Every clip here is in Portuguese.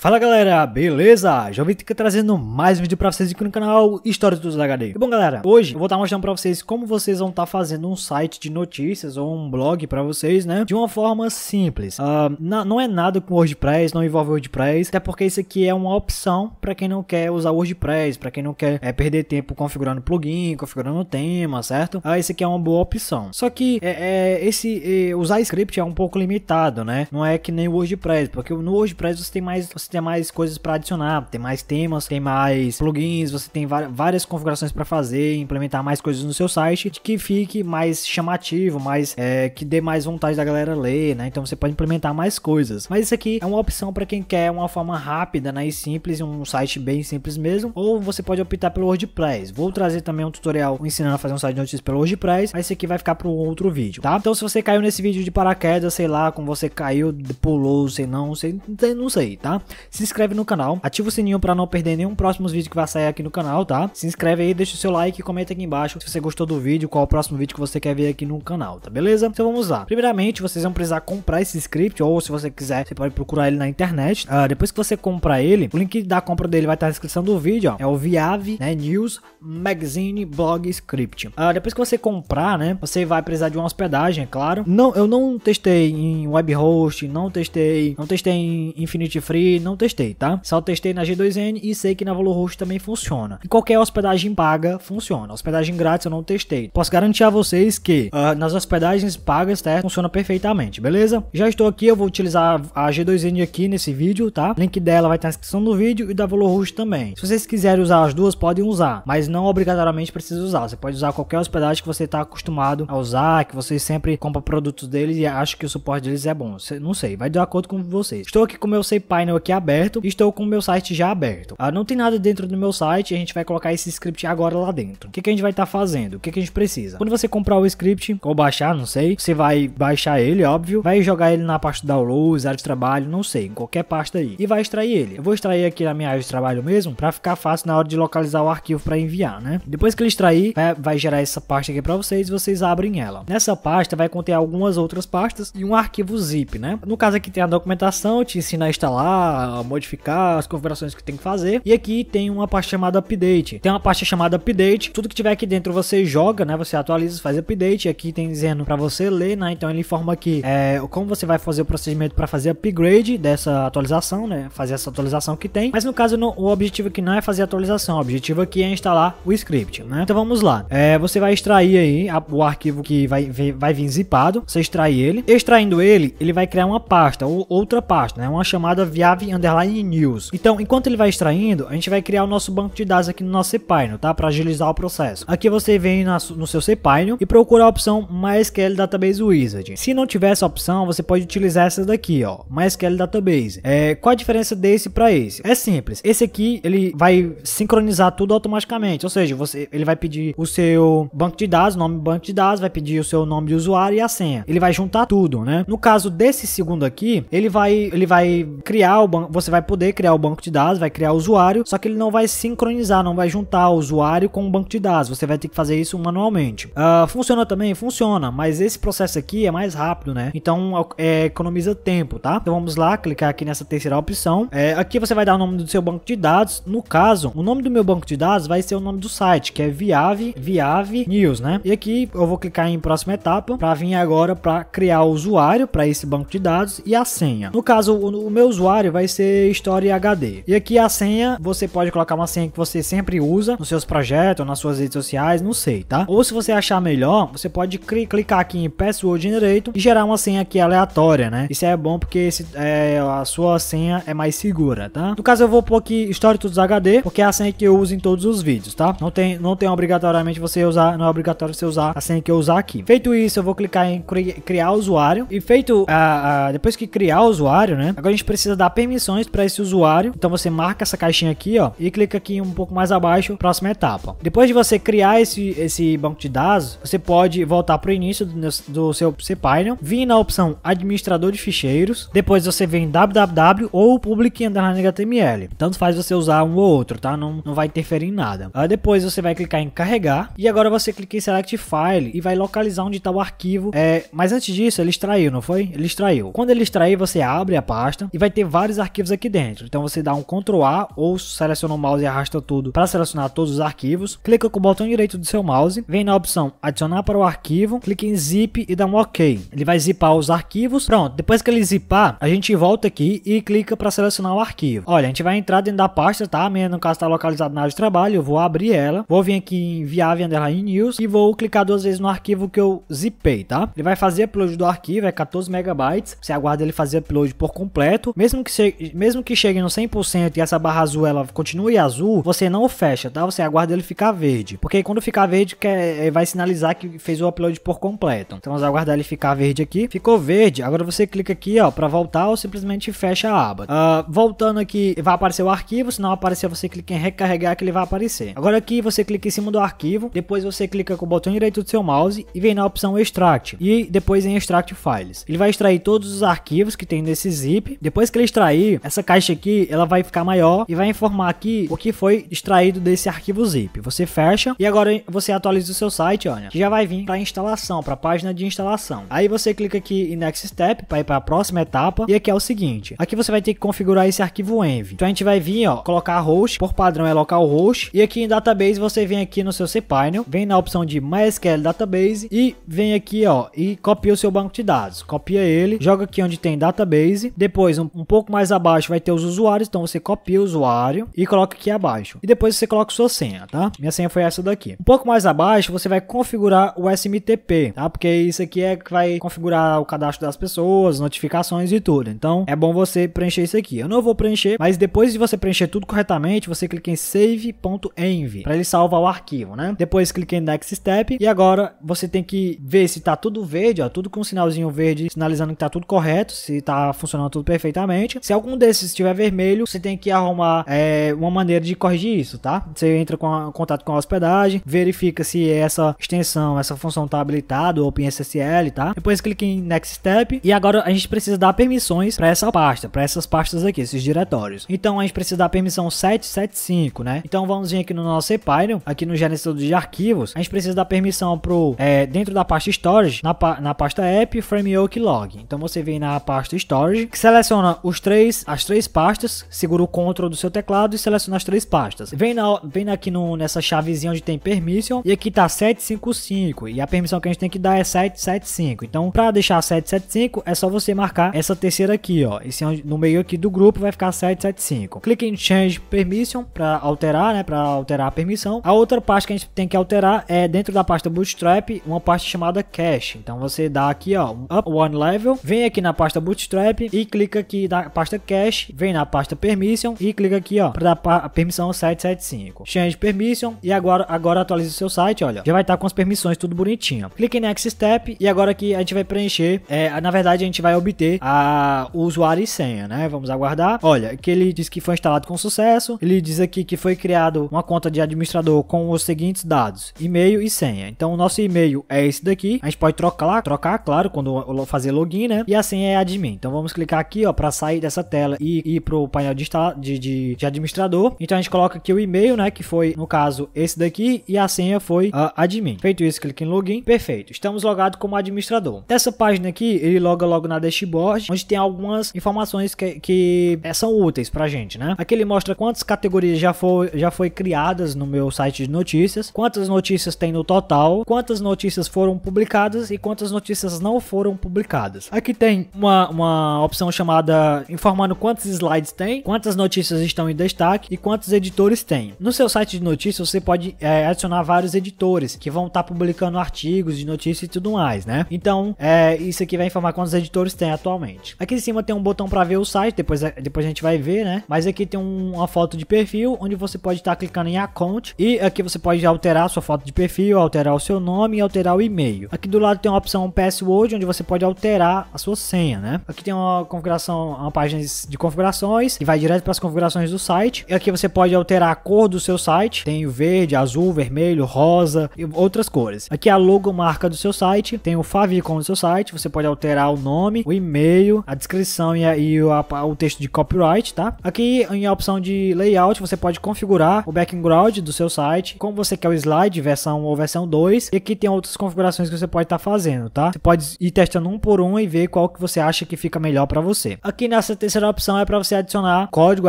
Fala galera, beleza? Jovem Tica trazendo mais um vídeo pra vocês aqui no canal História dos HD. E bom galera, hoje eu vou estar mostrando pra vocês como vocês vão estar fazendo um site de notícias ou um blog pra vocês, né? De uma forma simples. Uh, na, não é nada com WordPress, não envolve WordPress, até porque isso aqui é uma opção pra quem não quer usar WordPress, pra quem não quer é, perder tempo configurando plugin, configurando tema, certo? Uh, isso aqui é uma boa opção. Só que é, é esse é, usar script é um pouco limitado, né? Não é que nem o WordPress, porque no WordPress você tem mais... Você tem mais coisas para adicionar, tem mais temas, tem mais plugins, você tem várias configurações para fazer, implementar mais coisas no seu site que fique mais chamativo, mais é, que dê mais vontade da galera ler, né? Então você pode implementar mais coisas. Mas isso aqui é uma opção para quem quer uma forma rápida, né, e simples, um site bem simples mesmo, ou você pode optar pelo WordPress. Vou trazer também um tutorial ensinando a fazer um site de notícias pelo WordPress, mas esse aqui vai ficar para um outro vídeo, tá? Então se você caiu nesse vídeo de paraquedas, sei lá, como você caiu, pulou, sei não, sei, não sei, tá? se inscreve no canal, ativa o sininho para não perder nenhum próximo vídeo que vai sair aqui no canal, tá? Se inscreve aí, deixa o seu like e comenta aqui embaixo se você gostou do vídeo, qual o próximo vídeo que você quer ver aqui no canal, tá beleza? Então vamos lá. Primeiramente, vocês vão precisar comprar esse script ou se você quiser, você pode procurar ele na internet. Uh, depois que você comprar ele, o link da compra dele vai estar na descrição do vídeo, ó. É o Viave, né, News Magazine Blog Script. Uh, depois que você comprar, né, você vai precisar de uma hospedagem, é claro. Não, eu não testei em webhost, não testei, não testei em Infinity Free, não não testei, tá? Só testei na G2N e sei que na Valor também funciona. E qualquer hospedagem paga funciona. Hospedagem grátis eu não testei. Posso garantir a vocês que uh, nas hospedagens pagas, tá? Funciona perfeitamente, beleza? Já estou aqui, eu vou utilizar a G2N aqui nesse vídeo, tá? Link dela vai estar na descrição do vídeo e da Valor também. Se vocês quiserem usar as duas, podem usar, mas não obrigatoriamente precisa usar. Você pode usar qualquer hospedagem que você está acostumado a usar, que você sempre compra produtos deles e acha que o suporte deles é bom. Não sei, vai de acordo com vocês. Estou aqui com o meu Sei Panel aqui aberto, estou com o meu site já aberto. Ah, não tem nada dentro do meu site, a gente vai colocar esse script agora lá dentro. O que, que a gente vai estar tá fazendo? O que, que a gente precisa? Quando você comprar o script, ou baixar, não sei, você vai baixar ele, óbvio, vai jogar ele na pasta downloads, área de trabalho, não sei, em qualquer pasta aí, e vai extrair ele. Eu vou extrair aqui na minha área de trabalho mesmo, para ficar fácil na hora de localizar o arquivo para enviar, né? Depois que ele extrair, vai, vai gerar essa pasta aqui para vocês, vocês abrem ela. Nessa pasta vai conter algumas outras pastas e um arquivo zip, né? No caso aqui tem a documentação, te ensina a instalar, modificar as configurações que tem que fazer. E aqui tem uma parte chamada update. Tem uma parte chamada update. Tudo que tiver aqui dentro você joga, né? Você atualiza, faz update. Aqui tem dizendo para você ler, né? Então ele informa aqui é, como você vai fazer o procedimento para fazer upgrade dessa atualização, né? Fazer essa atualização que tem. Mas no caso, o objetivo aqui não é fazer atualização. O objetivo aqui é instalar o script, né? Então vamos lá. É, você vai extrair aí a, o arquivo que vai, vai vir zipado. Você extrai ele. Extraindo ele, ele vai criar uma pasta ou outra pasta, né? Uma chamada viave underline news. Então, enquanto ele vai extraindo, a gente vai criar o nosso banco de dados aqui no nosso cPanel, tá? Para agilizar o processo. Aqui você vem na, no seu cPanel e procura a opção MySQL Database Wizard. Se não tiver essa opção, você pode utilizar essa daqui, ó, MySQL Database. É, qual a diferença desse para esse? É simples. Esse aqui, ele vai sincronizar tudo automaticamente, ou seja, você ele vai pedir o seu banco de dados, nome do banco de dados, vai pedir o seu nome de usuário e a senha. Ele vai juntar tudo, né? No caso desse segundo aqui, ele vai ele vai criar o banco você vai poder criar o banco de dados, vai criar o usuário, só que ele não vai sincronizar, não vai juntar o usuário com o banco de dados. Você vai ter que fazer isso manualmente. Uh, funciona também? Funciona, mas esse processo aqui é mais rápido, né? Então é, economiza tempo, tá? Então vamos lá, clicar aqui nessa terceira opção. É, aqui você vai dar o nome do seu banco de dados. No caso, o nome do meu banco de dados vai ser o nome do site, que é Viave, Viave News, né? E aqui eu vou clicar em próxima etapa para vir agora para criar o usuário para esse banco de dados e a senha. No caso, o, o meu usuário vai ser história HD. E aqui a senha, você pode colocar uma senha que você sempre usa nos seus projetos, nas suas redes sociais, não sei, tá? Ou se você achar melhor, você pode clicar aqui em Password Generator e gerar uma senha aqui aleatória, né? Isso é bom porque esse, é, a sua senha é mais segura, tá? No caso eu vou pôr aqui história todos HD, porque é a senha que eu uso em todos os vídeos, tá? Não tem, não tem obrigatoriamente você usar, não é obrigatório você usar a senha que eu usar aqui. Feito isso, eu vou clicar em criar usuário e feito, a, ah, a, ah, depois que criar o usuário, né? Agora a gente precisa dar permissão definições para esse usuário. Então você marca essa caixinha aqui, ó, e clica aqui um pouco mais abaixo, próxima etapa. Depois de você criar esse, esse banco de dados, você pode voltar para o início do, do seu cPanel, vir na opção administrador de ficheiros, depois você vem www ou public underline HTML. Tanto faz você usar um ou outro, tá? Não, não vai interferir em nada. Aí depois você vai clicar em carregar e agora você clica em select file e vai localizar onde está o arquivo. É, mas antes disso, ele extraiu, não foi? Ele extraiu. Quando ele extrair, você abre a pasta e vai ter vários arquivos aqui dentro. Então você dá um Ctrl A ou seleciona o mouse e arrasta tudo para selecionar todos os arquivos. Clica com o botão direito do seu mouse, vem na opção adicionar para o arquivo, clica em zip e dá um OK. Ele vai zipar os arquivos. Pronto, depois que ele zipar, a gente volta aqui e clica para selecionar o arquivo. Olha, a gente vai entrar dentro da pasta, tá? A minha no caso está localizada na área de trabalho, eu vou abrir ela, vou vir aqui em enviar em news e vou clicar duas vezes no arquivo que eu zipei, tá? Ele vai fazer upload do arquivo, é 14 megabytes. Você aguarda ele fazer upload por completo, mesmo que mesmo que chegue no 100% e essa barra azul ela continue azul, você não fecha, tá? Você aguarda ele ficar verde. Porque quando ficar verde, quer, é, é, vai sinalizar que fez o upload por completo. Então vamos aguardar ele ficar verde aqui. Ficou verde, agora você clica aqui, ó, pra voltar ou simplesmente fecha a aba. Uh, voltando aqui, vai aparecer o arquivo, se não aparecer, você clica em recarregar que ele vai aparecer. Agora aqui, você clica em cima do arquivo, depois você clica com o botão direito do seu mouse e vem na opção Extract. E depois em Extract Files. Ele vai extrair todos os arquivos que tem nesse zip. Depois que ele extrair, essa caixa aqui, ela vai ficar maior e vai informar aqui o que foi extraído desse arquivo zip. Você fecha e agora você atualiza o seu site, olha, já vai vir para instalação, para página de instalação. Aí você clica aqui em Next Step para ir para a próxima etapa e aqui é o seguinte, aqui você vai ter que configurar esse arquivo env. Então a gente vai vir, ó, colocar host, por padrão é localhost e aqui em database você vem aqui no seu cPanel, vem na opção de MySQL Database e vem aqui, ó, e copia o seu banco de dados. Copia ele, joga aqui onde tem database, depois um, um pouco mais abaixo vai ter os usuários, então você copia o usuário e coloca aqui abaixo. E depois você coloca sua senha, tá? Minha senha foi essa daqui. Um pouco mais abaixo, você vai configurar o SMTP, tá? Porque isso aqui é que vai configurar o cadastro das pessoas, notificações e tudo. Então, é bom você preencher isso aqui. Eu não vou preencher, mas depois de você preencher tudo corretamente, você clica em save.env para ele salvar o arquivo, né? Depois clica em next step e agora você tem que ver se tá tudo verde, ó, tudo com um sinalzinho verde sinalizando que tá tudo correto, se tá funcionando tudo perfeitamente. Se algum um desses estiver vermelho, você tem que arrumar é, uma maneira de corrigir isso, tá? Você entra com a, contato com a hospedagem, verifica se essa extensão, essa função tá habilitada, OpenSSL, tá? Depois clique em Next Step e agora a gente precisa dar permissões para essa pasta, para essas pastas aqui, esses diretórios. Então a gente precisa dar permissão 775, né? Então vamos vir aqui no nosso Python, aqui no gerenciador de arquivos, a gente precisa dar permissão pro é, dentro da pasta Storage, na, na pasta App, Framework Log. Então você vem na pasta Storage, seleciona os três três, as três pastas, segura o Ctrl do seu teclado e seleciona as três pastas. Vem, na, vem aqui no, nessa chavezinha onde tem permission e aqui tá 755 e a permissão que a gente tem que dar é 775. Então, para deixar 775 é só você marcar essa terceira aqui, ó. Esse é no meio aqui do grupo vai ficar 775. Clique em change permission para alterar, né, para alterar a permissão. A outra parte que a gente tem que alterar é dentro da pasta Bootstrap, uma parte chamada cache. Então, você dá aqui, ó, up one level, vem aqui na pasta Bootstrap e clica aqui na pasta cache, vem na pasta permission e clica aqui, ó, para dar a permissão 775. Change permission e agora, agora atualiza o seu site, olha, já vai estar tá com as permissões tudo bonitinho. Clique em next step e agora aqui a gente vai preencher, é, na verdade a gente vai obter a, usuário e senha, né? Vamos aguardar. Olha, que ele diz que foi instalado com sucesso, ele diz aqui que foi criado uma conta de administrador com os seguintes dados, e-mail e senha. Então o nosso e-mail é esse daqui, a gente pode trocar, trocar, claro, quando fazer login, né? E a senha é admin. Então vamos clicar aqui, ó, para sair dessa tela e ir para o painel de, de, de, de administrador. Então a gente coloca aqui o e-mail, né? Que foi, no caso, esse daqui, e a senha foi uh, admin. Feito isso, clique em login. Perfeito. Estamos logados como administrador. Essa página aqui, ele loga logo na dashboard, onde tem algumas informações que, que é, são úteis para gente, né? Aqui ele mostra quantas categorias já foi, já foi criadas no meu site de notícias, quantas notícias tem no total, quantas notícias foram publicadas e quantas notícias não foram publicadas. Aqui tem uma, uma opção chamada informação informando quantos slides tem, quantas notícias estão em destaque e quantos editores tem. No seu site de notícias você pode é, adicionar vários editores que vão estar tá publicando artigos de notícias e tudo mais, né? Então, é, isso aqui vai informar quantos editores tem atualmente. Aqui em cima tem um botão para ver o site, depois, é, depois a gente vai ver, né? Mas aqui tem um, uma foto de perfil onde você pode estar tá clicando em account e aqui você pode alterar sua foto de perfil, alterar o seu nome e alterar o e-mail. Aqui do lado tem uma opção password onde você pode alterar a sua senha, né? Aqui tem uma configuração, uma página de, de configurações e vai direto para as configurações do site. E aqui você pode alterar a cor do seu site. Tem o verde, azul, vermelho, rosa e outras cores. Aqui é a logomarca do seu site. Tem o favicon do seu site. Você pode alterar o nome, o e-mail, a descrição e, a, e a, o texto de copyright, tá? Aqui em opção de layout você pode configurar o background do seu site, como você quer o slide, versão 1 ou versão 2. E aqui tem outras configurações que você pode estar tá fazendo, tá? Você pode ir testando um por um e ver qual que você acha que fica melhor para você. Aqui nessa terceira terceira opção é para você adicionar código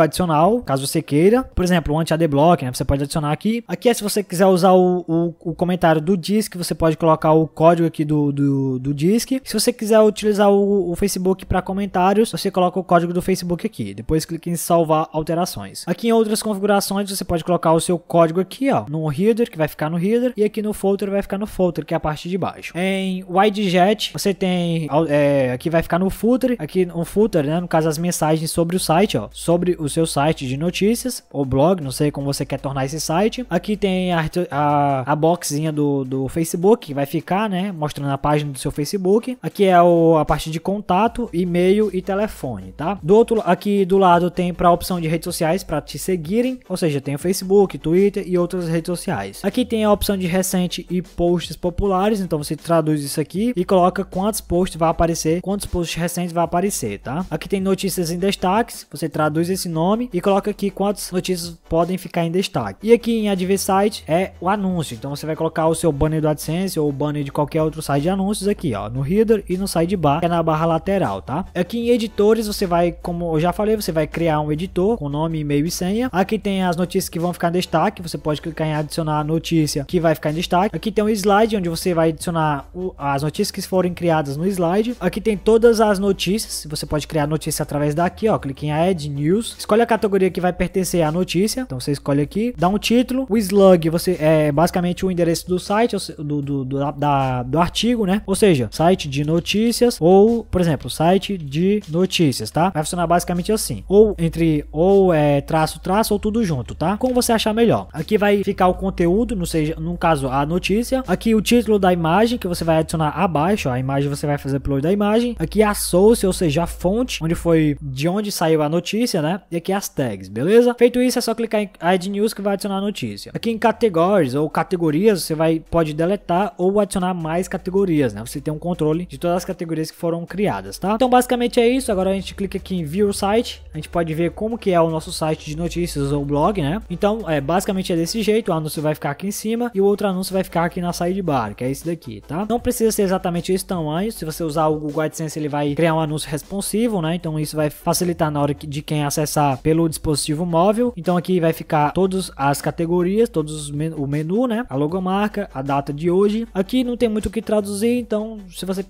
adicional, caso você queira. Por exemplo, o anti-adblock, né? Você pode adicionar aqui. Aqui é se você quiser usar o, o, o comentário do disk, você pode colocar o código aqui do, do, do disk. Se você quiser utilizar o, o Facebook para comentários, você coloca o código do Facebook aqui. Depois clique em salvar alterações. Aqui em outras configurações, você pode colocar o seu código aqui, ó, no header, que vai ficar no header, e aqui no folder vai ficar no folder, que é a parte de baixo. Em widget, você tem, é, aqui vai ficar no footer, aqui no footer, né, no caso as mensagens mensagens sobre o site, ó, sobre o seu site de notícias ou blog, não sei como você quer tornar esse site. Aqui tem a, a, a boxinha do, do Facebook, que vai ficar, né, mostrando a página do seu Facebook. Aqui é o, a parte de contato, e-mail e telefone, tá? Do outro, aqui do lado tem para a opção de redes sociais para te seguirem, ou seja, tem o Facebook, Twitter e outras redes sociais. Aqui tem a opção de recente e posts populares, então você traduz isso aqui e coloca quantos posts vai aparecer, quantos posts recentes vai aparecer, tá? Aqui tem notícias em destaques, você traduz esse nome e coloca aqui quantas notícias podem ficar em destaque. E aqui em Adversite é o anúncio, então você vai colocar o seu banner do AdSense ou o banner de qualquer outro site de anúncios aqui, ó, no header e no sidebar, que é na barra lateral, tá? Aqui em editores você vai, como eu já falei, você vai criar um editor com nome, e-mail e senha. Aqui tem as notícias que vão ficar em destaque, você pode clicar em adicionar notícia que vai ficar em destaque. Aqui tem um slide onde você vai adicionar as notícias que forem criadas no slide. Aqui tem todas as notícias, você pode criar notícia através da aqui, ó. Clique em Add News. Escolhe a categoria que vai pertencer à notícia. Então você escolhe aqui, dá um título. O slug você é basicamente o endereço do site, do, do, do, da, do artigo, né? Ou seja, site de notícias ou, por exemplo, site de notícias, tá? Vai funcionar basicamente assim. Ou entre ou é traço, traço ou tudo junto, tá? Como você achar melhor. Aqui vai ficar o conteúdo, não seja, no caso, a notícia. Aqui o título da imagem que você vai adicionar abaixo, ó, a imagem você vai fazer upload da imagem. Aqui a source, ou seja, a fonte onde foi de onde saiu a notícia, né? E aqui as tags, beleza? Feito isso, é só clicar em Add News que vai adicionar a notícia. Aqui em categories ou categorias, você vai pode deletar ou adicionar mais categorias, né? Você tem um controle de todas as categorias que foram criadas, tá? Então, basicamente é isso. Agora a gente clica aqui em View Site. A gente pode ver como que é o nosso site de notícias ou blog, né? Então, é basicamente é desse jeito. O anúncio vai ficar aqui em cima e o outro anúncio vai ficar aqui na sidebar, que é esse daqui, tá? Não precisa ser exatamente esse tamanho. Se você usar o Google AdSense, ele vai criar um anúncio responsivo, né? Então, isso vai facilitar na hora de quem acessar pelo dispositivo móvel. Então aqui vai ficar todas as categorias, todos men o menu, né? A logomarca, a data de hoje. Aqui não tem muito o que traduzir, então se você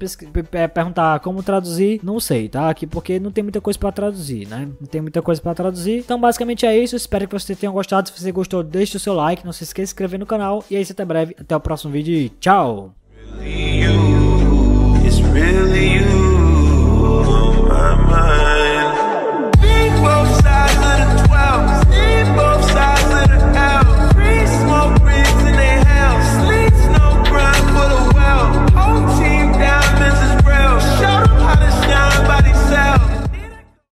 perguntar como traduzir, não sei, tá? Aqui porque não tem muita coisa para traduzir, né? Não tem muita coisa para traduzir. Então basicamente é isso. Espero que você tenha gostado. Se você gostou, deixe o seu like, não se esqueça de se inscrever no canal e é isso até breve. Até o próximo vídeo. tchau. Really you, oh,